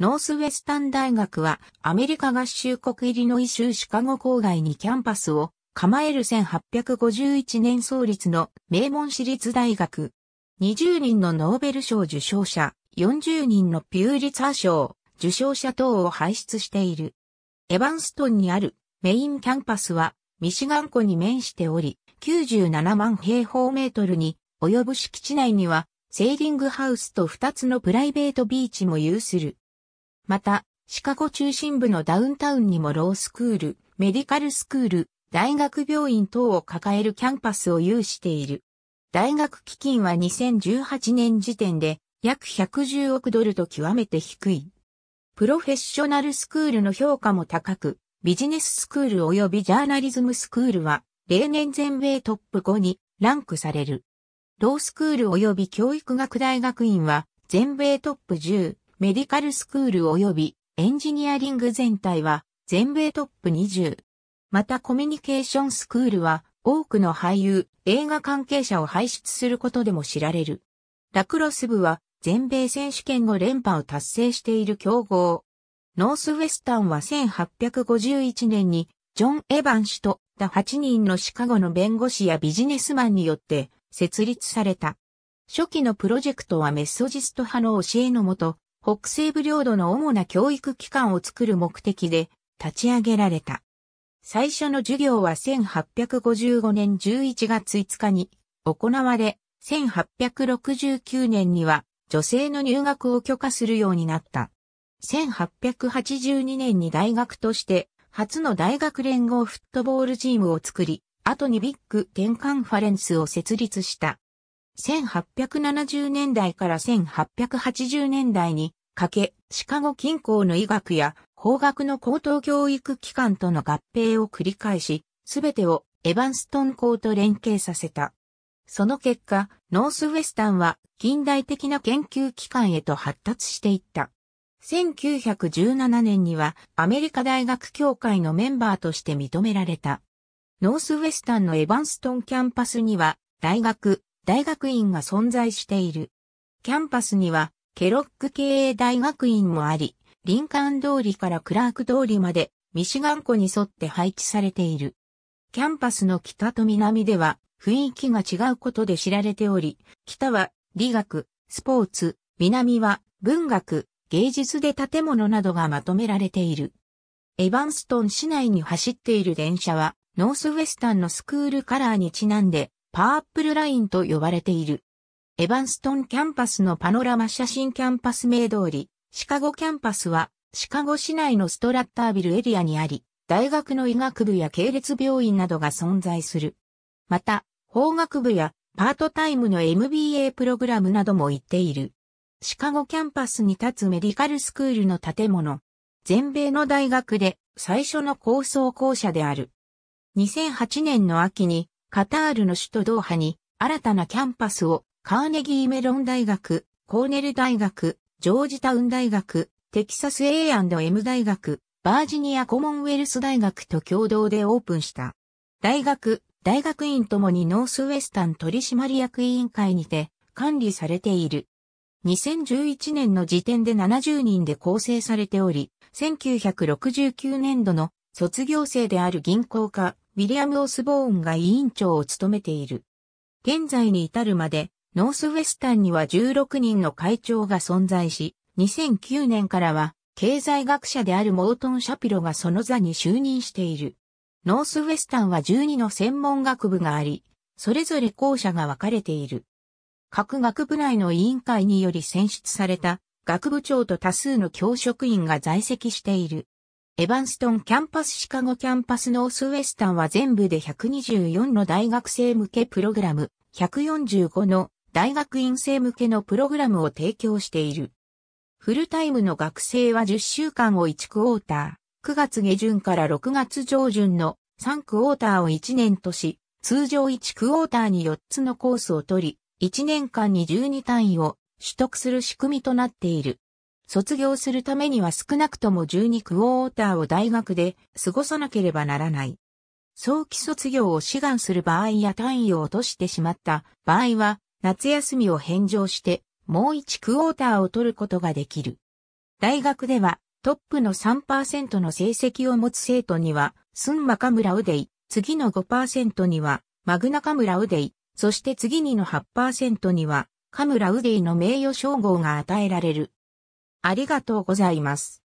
ノースウェスタン大学はアメリカ合衆国イリノイ州シカゴ郊外にキャンパスを構える1851年創立の名門私立大学。20人のノーベル賞受賞者、40人のピューリツァー賞受賞者等を輩出している。エバンストンにあるメインキャンパスはミシガン湖に面しており、97万平方メートルに及ぶ敷地内にはセーリングハウスと2つのプライベートビーチも有する。また、シカゴ中心部のダウンタウンにもロースクール、メディカルスクール、大学病院等を抱えるキャンパスを有している。大学基金は2018年時点で約110億ドルと極めて低い。プロフェッショナルスクールの評価も高く、ビジネススクール及びジャーナリズムスクールは、例年全米トップ5にランクされる。ロースクール及び教育学大学院は、全米トップ10、メディカルスクール及びエンジニアリング全体は全米トップ20。またコミュニケーションスクールは多くの俳優、映画関係者を輩出することでも知られる。ラクロス部は全米選手権の連覇を達成している競合。ノースウェスタンは1851年にジョン・エヴァン氏とた8人のシカゴの弁護士やビジネスマンによって設立された。初期のプロジェクトはメッソジスト派の教えのもと、北西部領土の主な教育機関を作る目的で立ち上げられた。最初の授業は1855年11月5日に行われ、1869年には女性の入学を許可するようになった。1882年に大学として初の大学連合フットボールチームを作り、後にビッグ10カンファレンスを設立した。1870年代から1880年代にかけ、シカゴ近郊の医学や法学の高等教育機関との合併を繰り返し、すべてをエヴァンストン校と連携させた。その結果、ノースウェスタンは近代的な研究機関へと発達していった。1917年にはアメリカ大学協会のメンバーとして認められた。ノースウェスタンのエヴァンストンキャンパスには大学、大学院が存在している。キャンパスには、ケロック経営大学院もあり、リンカーン通りからクラーク通りまで、ミシガン湖に沿って配置されている。キャンパスの北と南では、雰囲気が違うことで知られており、北は理学、スポーツ、南は文学、芸術で建物などがまとめられている。エヴァンストン市内に走っている電車は、ノースウェスタンのスクールカラーにちなんで、パープルラインと呼ばれている。エヴァンストンキャンパスのパノラマ写真キャンパス名通り、シカゴキャンパスは、シカゴ市内のストラッタービルエリアにあり、大学の医学部や系列病院などが存在する。また、法学部やパートタイムの MBA プログラムなども行っている。シカゴキャンパスに立つメディカルスクールの建物。全米の大学で最初の高層校舎である。2008年の秋にカタールの首都ドーハに新たなキャンパスをカーネギーメロン大学、コーネル大学、ジョージタウン大学、テキサス A&M 大学、バージニアコモンウェルス大学と共同でオープンした。大学、大学院ともにノースウェスタン取締役委員会にて管理されている。2011年の時点で70人で構成されており、1969年度の卒業生である銀行家、ウィリアム・オスボーンが委員長を務めている。現在に至るまで、ノースウェスタンには16人の会長が存在し、2009年からは、経済学者であるモートン・シャピロがその座に就任している。ノースウェスタンは12の専門学部があり、それぞれ校舎が分かれている。各学部内の委員会により選出された学部長と多数の教職員が在籍している。エヴァンストンキャンパスシカゴキャンパスノースウェスタンは全部で124の大学生向けプログラム、145の大学院生向けのプログラムを提供している。フルタイムの学生は10週間を1クォーター、9月下旬から6月上旬の3クォーターを1年とし、通常1クォーターに4つのコースを取り、1年間に12単位を取得する仕組みとなっている。卒業するためには少なくとも12クォーターを大学で過ごさなければならない。早期卒業を志願する場合や単位を落としてしまった場合は、夏休みを返上してもう1クォーターを取ることができる。大学ではトップの3%の成績を持つ生徒には、スンマカムラウデイ、次の5%には、マグナカムラウデイ、そして次にの8%には、カムラウデイの名誉称号が与えられる。ありがとうございます。